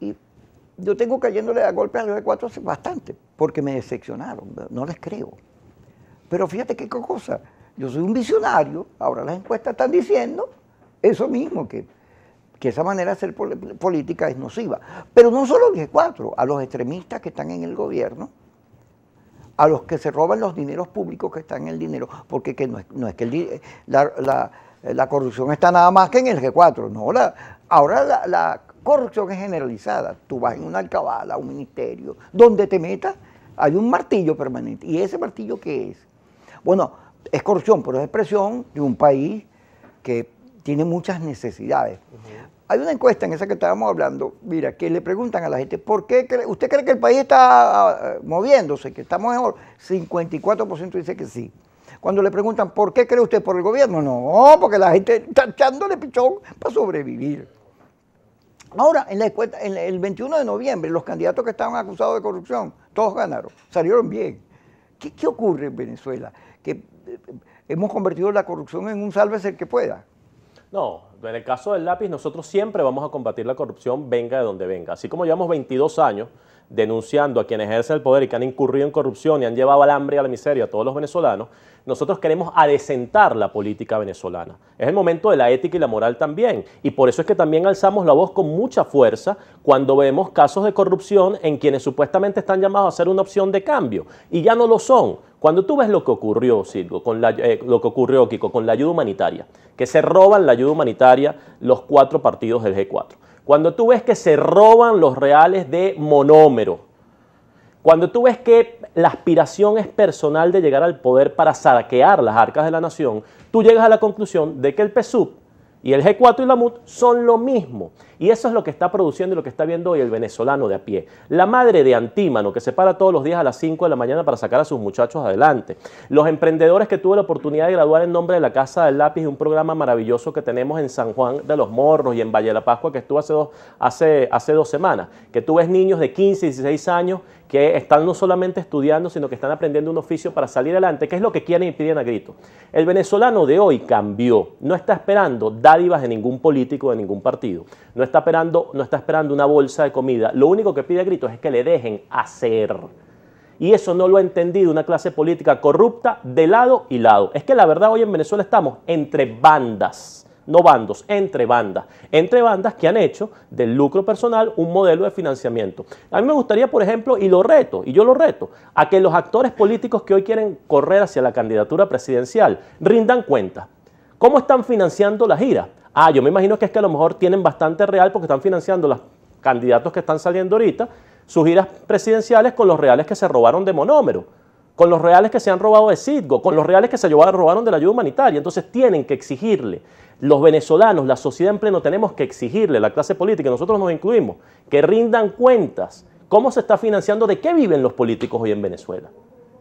Y yo tengo cayéndole a golpe a los G4 bastante, porque me decepcionaron, no les creo. Pero fíjate qué cosa, yo soy un visionario, ahora las encuestas están diciendo eso mismo, que, que esa manera de hacer política es nociva. Pero no solo los G4, a los extremistas que están en el gobierno, a los que se roban los dineros públicos que están en el dinero, porque no, es, que la, corrupción está nada más que en el G4, no, la, ahora la, corrupción es generalizada. Tú vas en una alcabala, un ministerio, donde te metas, hay un martillo permanente. ¿Y ese martillo qué es? Bueno, es corrupción, pero es expresión de un país que tiene muchas necesidades. Hay una encuesta en esa que estábamos hablando, mira, que le preguntan a la gente, ¿por qué cree, usted cree que el país está ah, moviéndose, que estamos mejor? 54% dice que sí. Cuando le preguntan, ¿por qué cree usted por el gobierno? No, porque la gente está echándole pichón para sobrevivir. Ahora, en la en el 21 de noviembre, los candidatos que estaban acusados de corrupción, todos ganaron, salieron bien. ¿Qué, ocurre en Venezuela? Que eh, hemos convertido la corrupción en un sálvese el que pueda. No, en el caso del lápiz nosotros siempre vamos a combatir la corrupción venga de donde venga. Así como llevamos 22 años denunciando a quien ejerce el poder y que han incurrido en corrupción y han llevado al hambre y a la miseria a todos los venezolanos, nosotros queremos adecentar la política venezolana. Es el momento de la ética y la moral también. Y por eso es que también alzamos la voz con mucha fuerza cuando vemos casos de corrupción en quienes supuestamente están llamados a ser una opción de cambio y ya no lo son cuando tú ves lo que ocurrió, Silgo, con eh, lo que ocurrió, Kiko, con la ayuda humanitaria, que se roban la ayuda humanitaria los cuatro partidos del G4. Cuando tú ves que se roban los reales de monómero. Cuando tú ves que la aspiración es personal de llegar al poder para saquear las arcas de la nación, tú llegas a la conclusión de que el PSUV y el G4 y la MUT son lo mismo. Y eso es lo que está produciendo y lo que está viendo hoy el venezolano de a pie. La madre de Antímano, que se para todos los días a las 5 de la mañana para sacar a sus muchachos adelante. Los emprendedores que tuve la oportunidad de graduar en nombre de la Casa del Lápiz, de un programa maravilloso que tenemos en San Juan de los Morros y en Valle de la Pascua, que estuvo hace dos, hace, hace semanas. Que tú ves niños de 15, y 16 años que están no solamente estudiando, sino que están aprendiendo un oficio para salir adelante, que es lo que quieren y piden a grito. El venezolano de hoy cambió, no está esperando dádivas de ningún político, de ningún partido, no está esperando, no está esperando una bolsa de comida, lo único que pide a gritos es que le dejen hacer. Y eso no lo ha entendido una clase política corrupta de lado y lado. Es que la verdad hoy en Venezuela estamos entre bandas no bandos, entre bandas, entre bandas que han hecho del lucro personal un modelo de financiamiento. A mí me gustaría, por ejemplo, y lo reto, y yo lo reto, a que los actores políticos que hoy quieren correr hacia la candidatura presidencial rindan cuenta. ¿Cómo están financiando las giras? Ah, yo me imagino que es que a lo mejor tienen bastante real porque están financiando los candidatos que están saliendo ahorita, sus giras presidenciales con los reales que se robaron de monómero con los reales que se han robado de Citgo, con los reales que se robaron de la ayuda humanitaria. Entonces tienen que exigirle los venezolanos, la sociedad en pleno, tenemos que exigirle, a la clase política, nosotros nos incluimos, que rindan cuentas cómo se está financiando, de qué viven los políticos hoy en Venezuela.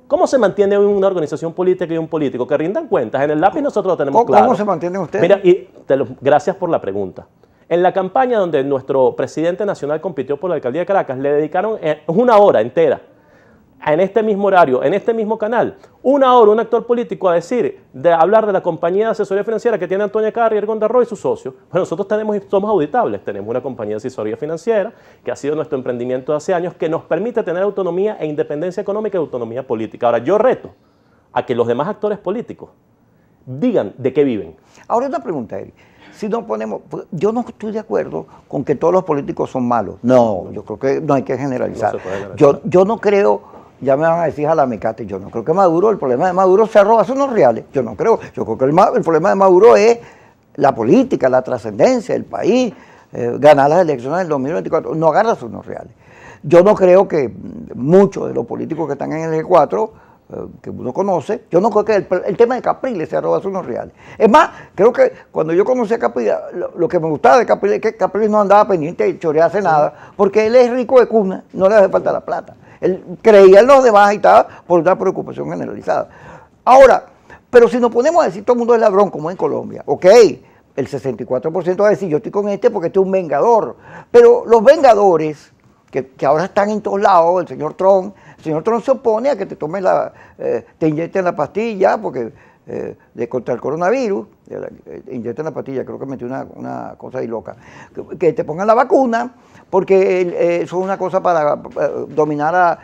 ¿Cómo se mantiene una organización política y un político? Que rindan cuentas. En el lápiz nosotros lo tenemos claro. ¿Cómo se mantienen ustedes? Mira, y gracias por la pregunta. En la campaña donde nuestro presidente nacional compitió por la alcaldía de Caracas, le dedicaron eh, una hora entera en este mismo horario, en este mismo canal, una hora un actor político a decir, de hablar de la compañía de asesoría financiera que tiene Antonia Carrier Gondarro y sus socios, pues nosotros tenemos, somos auditables, tenemos una compañía de asesoría financiera que ha sido nuestro emprendimiento de hace años que nos permite tener autonomía e independencia económica y autonomía política. Ahora, yo reto a que los demás actores políticos digan de qué viven. Ahora una pregunta, Eric si no ponemos, yo no estoy de acuerdo con que todos los políticos son malos. No, yo creo que no hay que generalizar. Yo, yo no creo ya me van a decir a la y Yo no creo que Maduro, el problema de Maduro se roba, son reales. ¿eh? Yo no creo. Yo creo que el, problema de Maduro es la política, la trascendencia, el país, eh, ganar las elecciones del 2024. No agarra sus reales. Yo no creo que muchos de los políticos que están en el G4 eh, que uno conoce, yo no creo que el, tema de Capriles se arroba unos reales. Es más, creo que cuando yo conocí a Capriles, lo, que me gustaba de Capriles es que Capriles no andaba pendiente de Chorea hace nada, porque él es rico de cuna, no le hace falta la plata. Él creía en los demás y estaba por una preocupación generalizada. Ahora, pero si nos ponemos a decir todo el mundo es ladrón, como en Colombia, ok, el 64% va a decir yo estoy con este porque este es un vengador. Pero los vengadores, que, ahora están en todos lados, el señor Trump, el señor Trump se opone a que te tomes la, eh, te inyecten la pastilla porque eh, de contra el coronavirus, eh, inyectan la patilla, creo que metió una, cosa ahí loca, que, te pongan la vacuna, porque eh, eso es una cosa para, dominar a,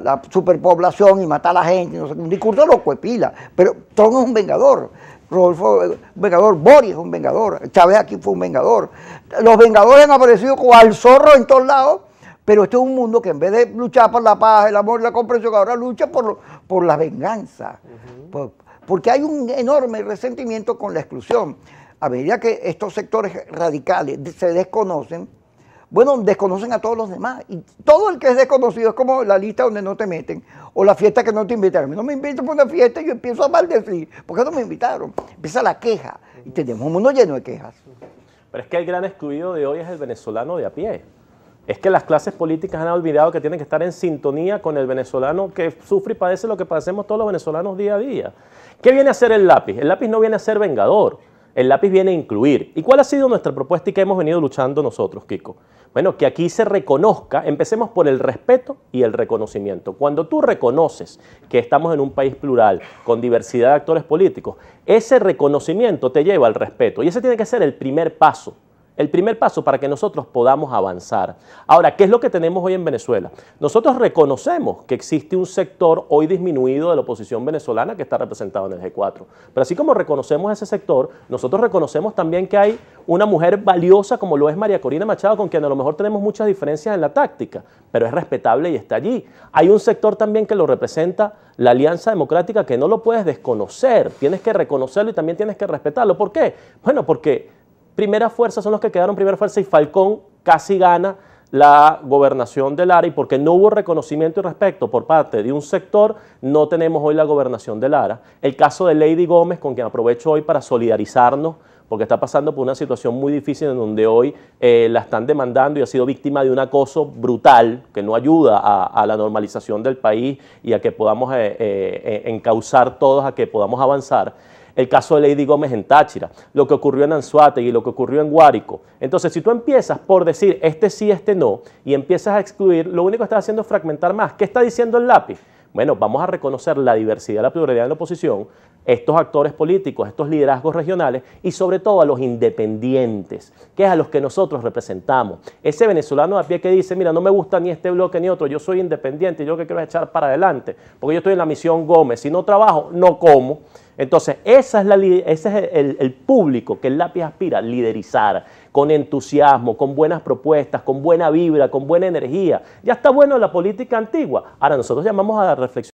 la superpoblación y matar a la gente, un discurso loco de pila, pero Trump es un vengador. Rodolfo es un vengador, Boris es un vengador, Chávez aquí fue un vengador. Los vengadores han aparecido al zorro en todos lados, pero este es un mundo que en vez de luchar por la paz, el amor y la comprensión, ahora lucha por, por la venganza porque hay un enorme resentimiento con la exclusión. A medida que estos sectores radicales se desconocen, bueno, desconocen a todos los demás. Y todo el que es desconocido es como la lista donde no te meten o la fiesta que no te invitan. A mí no me invitan para una fiesta y yo empiezo a maldecir. ¿Por qué no me invitaron? Empieza la queja. Y tenemos un mundo lleno de quejas. Pero es que el gran excluido de hoy es el venezolano de a pie es que las clases políticas han olvidado que tienen que estar en sintonía con el venezolano que sufre y padece lo que padecemos todos los venezolanos día a día. ¿Qué viene a hacer el lápiz? El lápiz no viene a ser vengador, el lápiz viene a incluir. ¿Y cuál ha sido nuestra propuesta y que hemos venido luchando nosotros, Kiko? Bueno, que aquí se reconozca, empecemos por el respeto y el reconocimiento. Cuando tú reconoces que estamos en un país plural, con diversidad de actores políticos, ese reconocimiento te lleva al respeto y ese tiene que ser el primer paso el primer paso para que nosotros podamos avanzar. Ahora, ¿qué es lo que tenemos hoy en Venezuela? Nosotros reconocemos que existe un sector hoy disminuido de la oposición venezolana que está representado en el G4. Pero así como reconocemos ese sector, nosotros reconocemos también que hay una mujer valiosa como lo es María Corina Machado, con quien a lo mejor tenemos muchas diferencias en la táctica, pero es respetable y está allí. Hay un sector también que lo representa la Alianza Democrática que no lo puedes desconocer, tienes que reconocerlo y también tienes que respetarlo. ¿Por qué? Bueno, porque Primera Fuerza son los que quedaron Primera Fuerza y Falcón casi gana la gobernación de Lara y porque no hubo reconocimiento y respeto por parte de un sector, no tenemos hoy la gobernación de Lara. El caso de Lady Gómez, con quien aprovecho hoy para solidarizarnos, porque está pasando por una situación muy difícil en donde hoy eh, la están demandando y ha sido víctima de un acoso brutal que no ayuda a, la normalización del país y a que podamos eh, eh, encauzar todos, a que podamos avanzar el caso de Lady Gómez en Táchira, lo que ocurrió en Anzuate y lo que ocurrió en Guárico. Entonces, si tú empiezas por decir este sí, este no, y empiezas a excluir, lo único que estás haciendo es fragmentar más. ¿Qué está diciendo el lápiz? Bueno, vamos a reconocer la diversidad, la pluralidad de la oposición, estos actores políticos, estos liderazgos regionales y sobre todo a los independientes, que es a los que nosotros representamos. Ese venezolano a pie que dice, mira, no me gusta ni este bloque ni otro, yo soy independiente, yo lo que quiero es echar para adelante, porque yo estoy en la misión Gómez, si no trabajo, no como. Entonces, esa es ese es el, público que el lápiz aspira a liderizar, con entusiasmo, con buenas propuestas, con buena vibra, con buena energía. Ya está bueno la política antigua. Ahora nosotros llamamos a la reflexión.